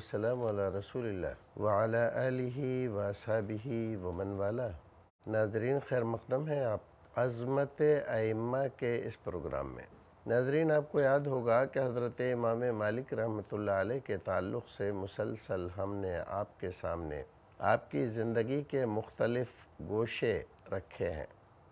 वसलम रसोल्ला वाला वसाबी वमन वाला नाजरीन खैर मकदम है आप अज़मत आइम्मा के इस प्रोग्राम में नाजरीन आपको याद होगा कि हज़रत इमाम मालिक रहमत के ताल्लुक़ से मुसलसल हमने आपके सामने आपकी ज़िंदगी के मुख्तलफ़ गोशे रखे हैं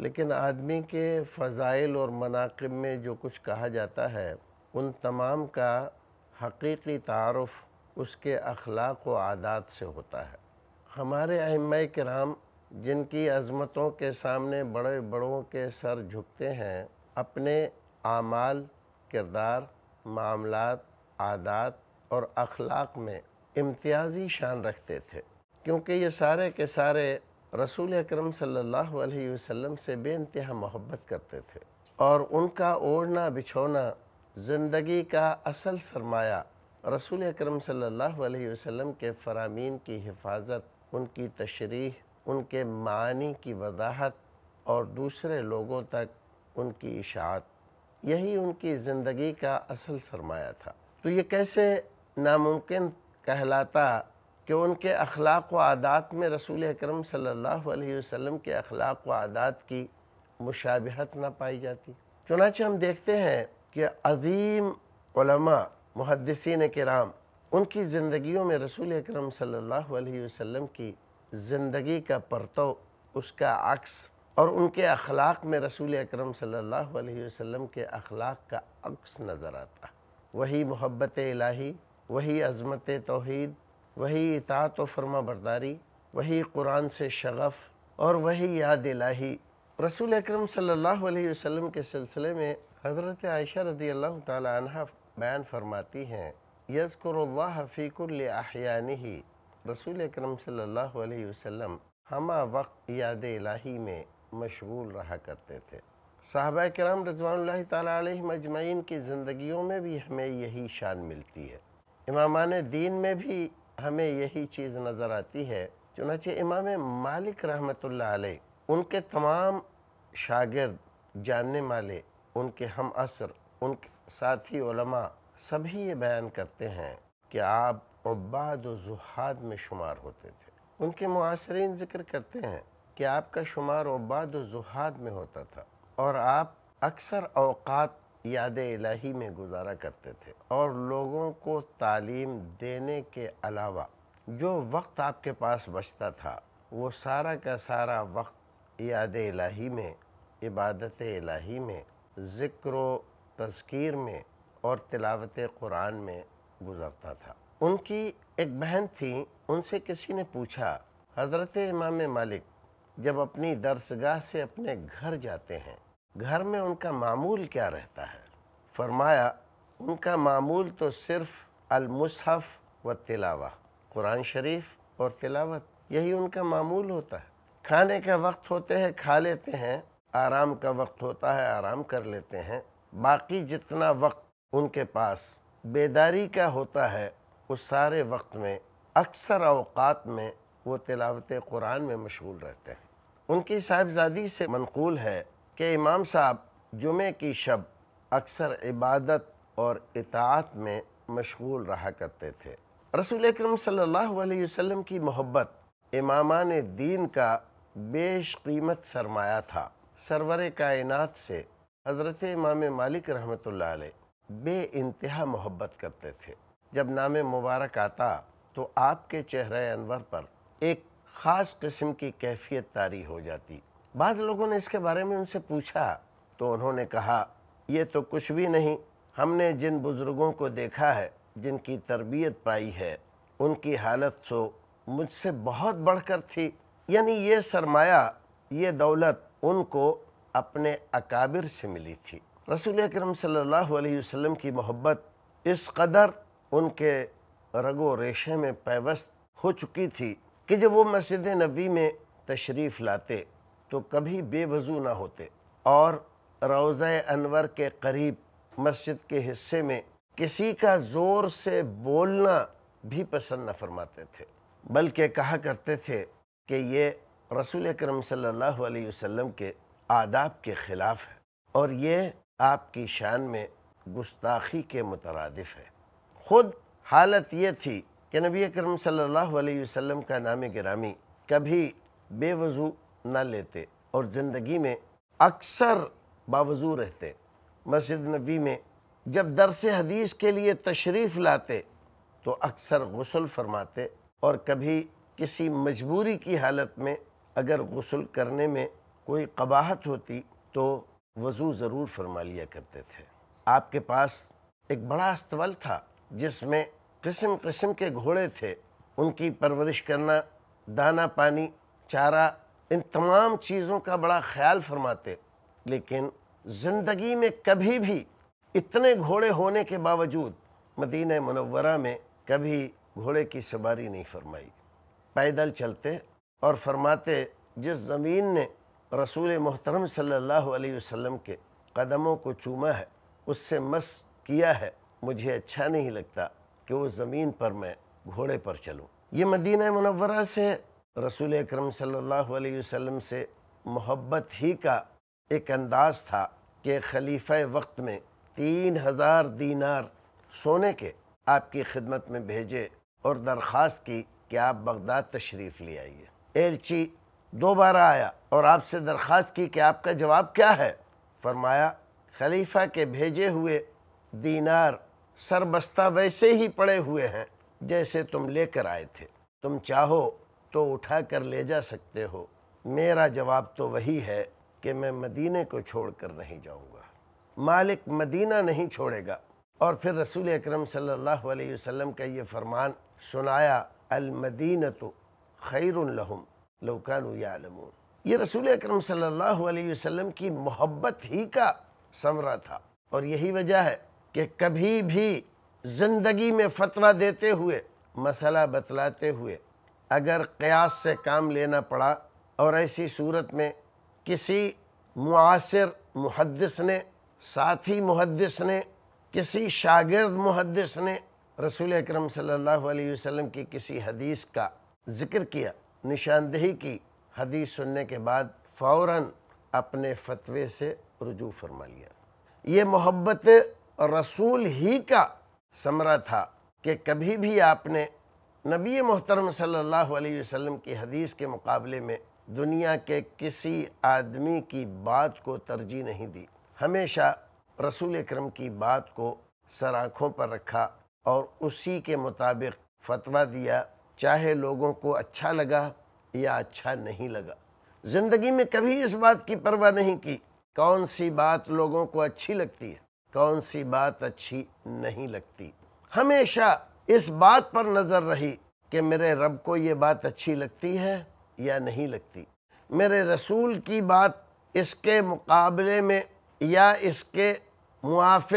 लेकिन आदमी के फ़ज़ाइल और मनाकब में जो कुछ कहा जाता है उन तमाम का हकीकी तारफ़ उसके अखलाक व आदात से होता है हमारे अम कराम जिनकी अज़मतों के सामने बड़े बड़ों के सर झुकते हैं अपने आमाल किरदार मामलात आदात और अखलाक में इम्तियाजी शान रखते थे क्योंकि ये सारे के सारे रसूल अक्रम सम से बेानतहा मोहब्बत करते थे और उनका ओढ़ना बिछोना ज़िंदगी का असल सरमाया रसूल अक्रम वसम के फ़रामीन की हिफाजत उनकी तशरी उनके मानी की वजाहत और दूसरे लोगों तक उनकी इशात यही उनकी ज़िंदगी का असल सरमाया था तो ये कैसे नामुमकिन कहलाता कि उनके अखलाक व आदात में रसूल अक्रम वसम के अखलाक व आदात की मुशाबहत ना पाई जाती चुनाचे हम देखते हैं कि अजीम मुहदसिन कराम उनकी ज़िंदगियों में रसूल अक्रम सम की ज़िंदगी का परतो उसका अक्स और उनके अखलाक में रसूल अक्रम सम के अखलाक का अक्स नज़र आता वही मोहब्बत इलाही वही अज़मत तोहद वही इतात व फर्मा बरदारी वही कुरान से शगफ़ और वही याद इलाही रसूल अक्रम सम के सिलसिले में हज़रत आयशा रजी अल्लाह तह बयान फरमाती हैं यज़कुरफ़ीकुल रसूल अक्रम सल्लल्लाहु अलैहि वसल्लम वक्त याद इलाही में मशगूल रहा करते थे साहबा कराम रजवान तजमैन की ज़िंदगियों में भी हमें यही शान मिलती है इमामान दीन में भी हमें यही चीज़ नज़र आती है चुनाचे इमाम मालिक रहमत उनके तमाम शागिर्द जानने वाले उनके हम असर उनके साथी उलमा सभी ये बयान करते हैं कि आप उबाद जुहाद में शुमार होते थे उनके मुआसरीन ज़िक्र करते हैं कि आपका शुमार उबाद जुहाद में होता था और आप अक्सर अवकात याद इलाही में गुजारा करते थे और लोगों को तालीम देने के अलावा जो वक्त आपके पास बचता था वो सारा का सारा वक्त याद इलाही में इबादत इलाही में ज़िक्र तस्कीर में और तिलावत कुरान में गुज़रता था उनकी एक बहन थी उनसे किसी ने पूछा हज़रत इमाम मालिक जब अपनी दरसगाह से अपने घर जाते हैं घर में उनका मामूल क्या रहता है फरमाया उनका मामूल तो सिर्फ़ अलमुसहफ़ व तिलावा कुरान शरीफ और तिलावत यही उनका मामूल होता है खाने का वक्त होते हैं खा लेते हैं आराम का वक्त होता है आराम कर लेते हैं बाकी जितना वक्त उनके पास बेदारी का होता है उस सारे वक्त में अक्सर अवकात में वो तिलावत कुरान में मशगूल रहते हैं उनकी साहिबजादी से मनकूल है कि इमाम साहब जुमे की शब अक्सर इबादत और इतात में मशगूल रहा करते थे रसूल अक्रम वसल्लम की मोहब्बत इमामान दीन का बेश कीमत सरमाया था सरवर कायनात से हज़रत इमाम मालिक रहमत बे इंतहा मोहब्बत करते थे जब नाम मुबारक आता तो आपके चेहरे अनवर पर एक ख़ास किस्म की कैफियत तारी हो जाती बाद लोगों ने इसके बारे में उनसे पूछा तो उन्होंने कहा ये तो कुछ भी नहीं हमने जिन बुज़ुर्गों को देखा है जिनकी तरबियत पाई है उनकी हालत तो मुझसे बहुत बढ़कर थी यानी ये सरमाया ये दौलत उनको अपने अकाबिर से मिली थी रसूल अक्रम सल्लल्लाहु अलैहि वसल्लम की मोहब्बत इस कदर उनके रगो रेशे में पैवस्त हो चुकी थी कि जब वो मस्जिद नबी में तशरीफ़ लाते तो कभी बेवजू ना होते और रोज़ अनवर के करीब मस्जिद के हिस्से में किसी का ज़ोर से बोलना भी पसंद न फरमाते थे बल्कि कहा करते थे कि ये रसूल करम सल्लल्लाहु अलैहि वसल्लम के आदाब के ख़िलाफ़ है और ये आपकी शान में गुस्ताखी के मुतरदफ़ है ख़ुद हालत ये थी कि नबी करम सल्लल्लाहु अलैहि वसल्लम का नाम गिरामी कभी बेवज़ू ना लेते और ज़िंदगी में अक्सर बावजू रहते मस्जिद नबी में जब दरस हदीस के लिए तशरीफ़ लाते तो अक्सर गसल फरमाते और कभी किसी मजबूरी की हालत में अगर गसल करने में कोई कबाहत होती तो वज़ू ज़रूर फरमा लिया करते थे आपके पास एक बड़ा अस्तबल था जिसमें किस्म किस्म के घोड़े थे उनकी परवरिश करना दाना पानी चारा इन तमाम चीज़ों का बड़ा ख्याल फरमाते लेकिन ज़िंदगी में कभी भी इतने घोड़े होने के बावजूद मदीन मनवरा में कभी घोड़े की सवारी नहीं फरमाई पैदल चलते और फरमाते जिस ज़मीन ने रसूल मोहतरम सल्लल्लाहु अलैहि वसल्लम के कदमों को चूमा है उससे मस किया है मुझे अच्छा नहीं लगता कि वो ज़मीन पर मैं घोड़े पर चलूँ ये मदीना मनवरा से रसूल अक्रम सल्लल्लाहु अलैहि वसल्लम से मोहब्बत ही का एक अंदाज़ था कि खलीफा वक्त में तीन हज़ार दीनार सोने के आपकी खिदमत में भेजे और दरख्वास्त की कि आप बगदाद तशरीफ़ ले आइए एलची दोबारा आया और आपसे दरख्वास्त की कि आपका जवाब क्या है फरमाया खलीफा के भेजे हुए दीनार सरबस्ता वैसे ही पड़े हुए हैं जैसे तुम लेकर आए थे तुम चाहो तो उठा कर ले जा सकते हो मेरा जवाब तो वही है कि मैं मदीने को छोड़ कर नहीं जाऊँगा मालिक मदीना नहीं छोड़ेगा और फिर रसूल अक्रम सल्लल्लाहु अलैहि वसल्लम का ये फरमान सुनाया अलमदीन तो खैरलहम लौकान यालमून ये रसूल अक्रम सल्लल्लाहु की मोहब्बत ही का समरा था और यही वजह है कि कभी भी ज़िंदगी में फतवा देते हुए मसला बतलाते हुए अगर क्यास से काम लेना पड़ा और ऐसी सूरत में किसी मुआसर मुहदस ने साथी मुहदस ने किसी शागिर्द मुहदस ने रसूल अक्रम सल्ला वसम की किसी हदीस का ज़िक्र किया निशानदेही की हदीस सुनने के बाद फ़ौर अपने फतवे से रजू फरमा लिया ये मोहब्बत रसूल ही का समरा था कि कभी भी आपने नबी मोहतरम सल्ला वसम की हदीस के मुकाबले में दुनिया के किसी आदमी की बात को तरजीह नहीं दी हमेशा रसूल अक्रम की बात को सर आँखों पर रखा और उसी के मुताबिक फतवा दिया चाहे लोगों को अच्छा लगा या अच्छा नहीं लगा ज़िंदगी में कभी इस बात की परवाह नहीं की कौन सी बात लोगों को अच्छी लगती है कौन सी बात अच्छी नहीं लगती हमेशा इस बात पर नज़र रही कि मेरे रब को ये बात अच्छी लगती है या नहीं लगती मेरे रसूल की बात इसके मुकाबले में या इसके मुआफ़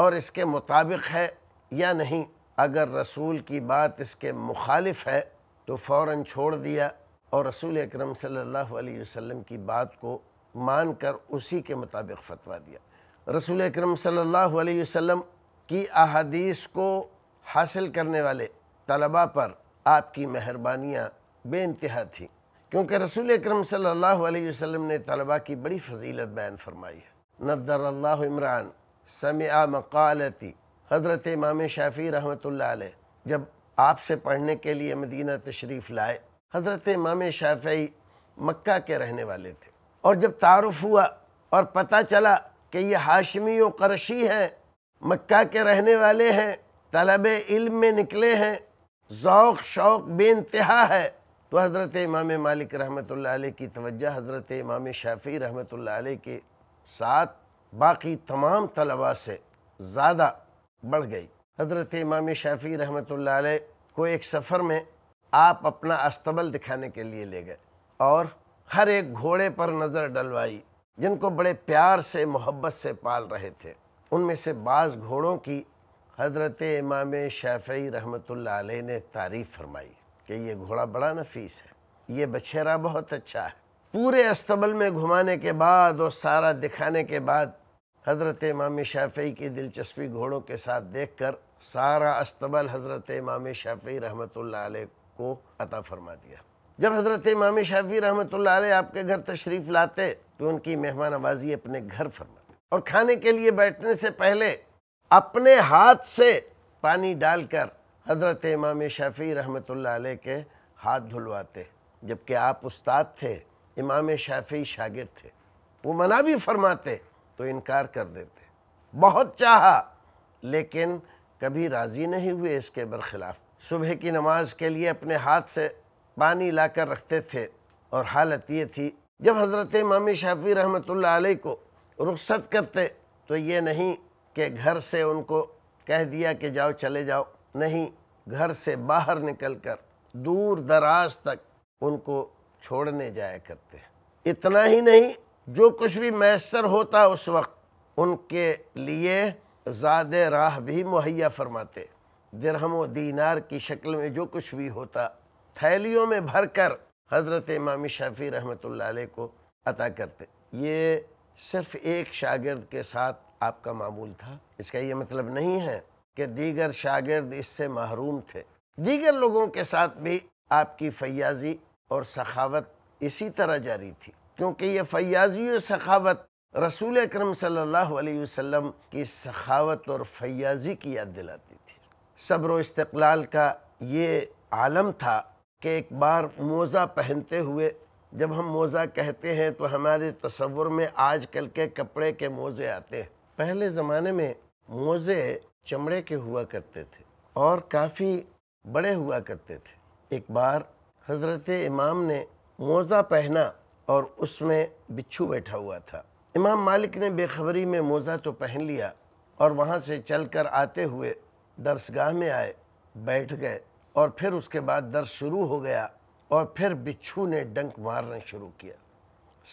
और इसके मुताबिक है या नहीं अगर रसूल की बात इसके मुखालिफ है तो फ़ौर छोड़ दिया और रसूल अक्रम सल्लल्लाहु की बात को मान कर उसी के मुताबिक फ़तवा दिया रसूल अक्रम सल्ला अलैहि की अहादीस को हासिल करने वाले तलबा पर आपकी मेहरबानियाँ बेानतहा थी क्योंकि रसूल अक्रम सल्ला अलैहि ने तलबा की बड़ी फजीलत बयान फरमाई है नदर अल्लाह इमरान मकालती हज़रत इमाम शाफ़ी रहमत ला जब आपसे पढ़ने के लिए मदीना तशरीफ़ लाए हज़रत इमाम शाफ़ी मक्का के रहने वाले थे और जब तारफ़ हुआ और पता चला कि ये हाशमी व करशी हैं मक्का के रहने वाले हैं तलब इल्म में निकले हैं ओक़ शौक़ बेानतहा है तो हज़रत इमाम मालिक रहमत की तवज़ हज़रत इमाम शाफ़ी रहमत के साथ बाकी तमाम तलबा से ज़्यादा बढ़ गई हज़रत इमाम शाफी रहमत को एक सफ़र में आप अपना अस्तबल दिखाने के लिए ले गए और हर एक घोड़े पर नज़र डलवाई जिनको बड़े प्यार से मोहब्बत से पाल रहे थे उनमें से बाज़ घोड़ों की हज़रत इमाम शाफी रहमत ने तारीफ़ फरमाई कि ये घोड़ा बड़ा नफीस है ये बछेरा बहुत अच्छा है पूरे अस्तबल में घुमाने के बाद और सारा दिखाने के बाद हज़रत इमाम शाफ़ी की दिलचस्पी घोड़ों के साथ देख कर सारा अस्तबल हज़रत इमाम शाफ़ी रहमत को अता फरमा दिया जब हज़रत इमाम शाफ़ी रहमत आपके घर तशरीफ़ लाते तो उनकी मेहमान आवाजी अपने घर फरमाते और खाने के लिए बैठने से पहले अपने हाथ से पानी डालकर हज़रत इमाम शाफ़ी रहमत के हाथ धुलवाते जबकि आप उस्ताद थे इमाम शाफ़ी शागिर थे वो मना भी फरमाते तो इनकार कर देते बहुत चाहा लेकिन कभी राज़ी नहीं हुए इसके बरखिलाफ सुबह की नमाज के लिए अपने हाथ से पानी ला कर रखते थे और हालत ये थी जब हज़रत इमाम शाफी रहमत आलही को रुख्सत करते तो ये नहीं कि घर से उनको कह दिया कि जाओ चले जाओ नहीं घर से बाहर निकल कर दूर दराज तक उनको छोड़ने जाया करते इतना ही नहीं जो कुछ भी मैसर होता उस वक्त उनके लिए ज़्याद राह भी मुहैया फरमाते दरहम व दीनार की शक्ल में जो कुछ भी होता थैलियों में भर कर हज़रत इमाम शाफ़ी रहमत को अता करते ये सिर्फ़ एक शागिर्द के साथ आपका मामूल था इसका ये मतलब नहीं है कि दीगर शागिर्द इससे महरूम थे दीगर लोगों के साथ भी आपकी फयाजी और सखावत इसी तरह जारी थी क्योंकि ये फयाजी सखावत रसूल अक्रम सल्लल्लाहु की सखावत और फयाजी की याद दिलाती थी सब्र इस्तलाल का ये आलम था कि एक बार मोज़ा पहनते हुए जब हम मोज़ा कहते हैं तो हमारे तस्वुर में आज कल के कपड़े के मोज़े आते हैं पहले ज़माने में मोज़े चमड़े के हुआ करते थे और काफ़ी बड़े हुआ करते थे एक बार हज़रत इमाम ने मोज़ा पहना और उसमें बिच्छू बैठा हुआ था इमाम मालिक ने बेखबरी में मोज़ा तो पहन लिया और वहाँ से चल कर आते हुए दरसगाह में आए बैठ गए और फिर उसके बाद दर्श शुरू हो गया और फिर बिच्छू ने डंक मारना शुरू किया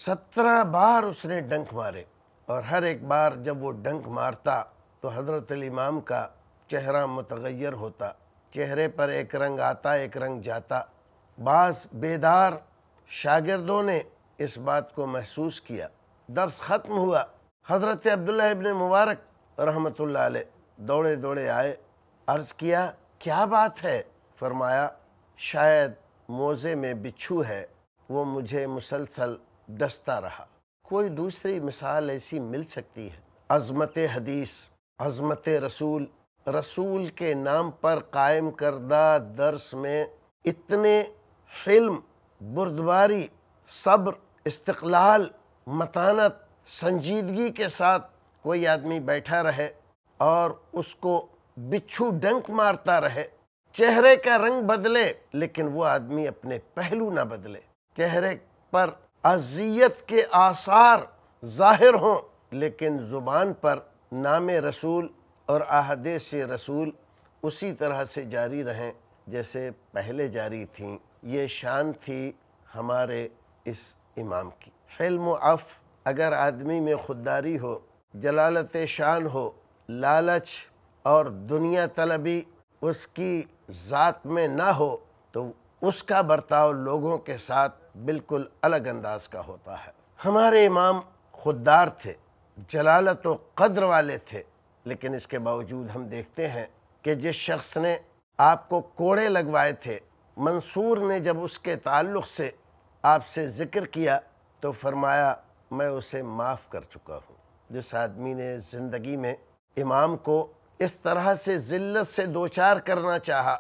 सत्रह बार उसने डंक मारे और हर एक बार जब वो डंक मारता तो हज़रत इमाम का चेहरा मतगैर होता चेहरे पर एक रंग आता एक रंग जाता बास बेदार शागिर्दों ने इस बात को महसूस किया दर्स ख़त्म हुआ हज़रत अब्दुल्ला इबन मुबारक रहमत दौड़े दौड़े आए अर्ज़ किया क्या बात है फरमाया शायद मोज़े में बिच्छू है वो मुझे मुसलसल डसता रहा कोई दूसरी मिसाल ऐसी मिल सकती है अज़मत हदीस अज़मत रसूल रसूल के नाम पर कायम करदा दर्स में इतने हिल्म बुरदबारी सब्र इस्तलाल मतानत संजीदगी के साथ कोई आदमी बैठा रहे और उसको बिच्छू डंक मारता रहे चेहरे का रंग बदले लेकिन वो आदमी अपने पहलू ना बदले चेहरे पर अजियत के आसार ज़ाहिर हों लेकिन ज़ुबान पर नाम रसूल और से रसूल उसी तरह से जारी रहें जैसे पहले जारी थी ये शान थी हमारे इस इमाम की हिल्म अफ़ अगर आदमी में खुददारी हो जलालत शान हो लालच और दुनिया तलबी उसकी ज़ात में ना हो तो उसका बर्ताव लोगों के साथ बिल्कुल अलग अंदाज का होता है हमारे इमाम खुददार थे जलालत व कद्र वाले थे लेकिन इसके बावजूद हम देखते हैं कि जिस शख्स ने आपको कोड़े लगवाए थे मंसूर ने जब उसके ताल्लुक़ से आपसे ज़िक्र किया तो फरमाया मैं उसे माफ़ कर चुका हूँ जिस आदमी ने ज़िंदगी में इमाम को इस तरह से ज़िल्लत से दो चार करना चाहा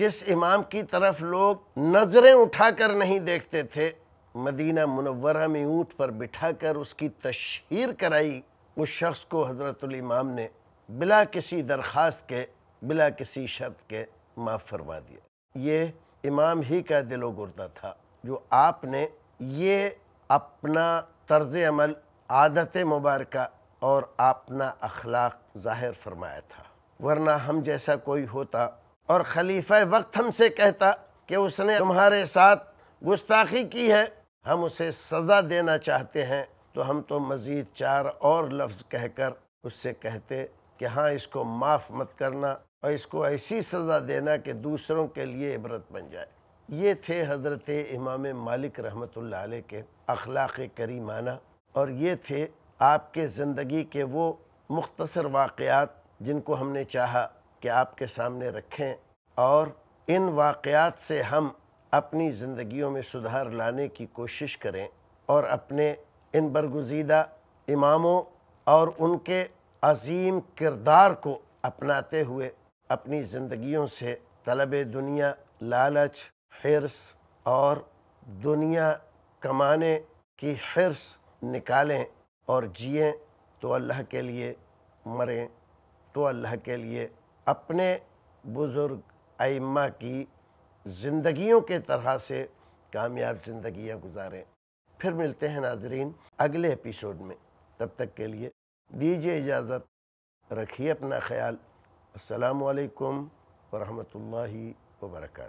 जिस इमाम की तरफ लोग नज़रें उठाकर नहीं देखते थे मदीना मुनवरा में ऊँट पर बिठाकर उसकी तशहर कराई उस शख्स को हज़रतुलिमाम ने बिला किसी दरख्वास्त के बिला किसी शर्त के माफ़ फरमा दिया ये इमाम ही का दिलो गुर्दा था जो आपने ये अपना तर्ज अमल आदत मुबारक और अपना अखलाक ज़ाहिर फरमाया था वरना हम जैसा कोई होता और खलीफा वक्त हमसे कहता कि उसने तुम्हारे साथ गुस्ताखी की है हम उसे सज़ा देना चाहते हैं तो हम तो मज़ीद चार और लफ्ज़ कहकर उससे कहते कि हाँ इसको माफ़ मत करना और इसको ऐसी सज़ा देना कि दूसरों के लिए इबरत बन जाए ये थे हज़रत इमाम मालिक रहमत के अखलाक़ करीमाना और ये थे आपके ज़िंदगी के वो मुख्तसर वाक़ात जिनको हमने चाहा कि आपके सामने रखें और इन वाक़ात से हम अपनी ज़िंदगी में सुधार लाने की कोशिश करें और अपने इन बरगुजीदा इमामों और उनके अजीम किरदार को अपनाते हुए अपनी ज़िंदगी से तलब दुनिया लालच हिरस और दुनिया कमाने की हिरस निकालें और जिए तो अल्लाह के लिए मरें तो अल्लाह के लिए अपने बुज़ुर्ग आइम्मा की ज़िंदगियों के तरह से कामयाब ज़िंदगियाँ गुजारें फिर मिलते हैं नाजरीन अगले एपिसोड में तब तक के लिए दीजिए इजाज़त रखिए अपना ख्याल असलकम वरहमल वर्का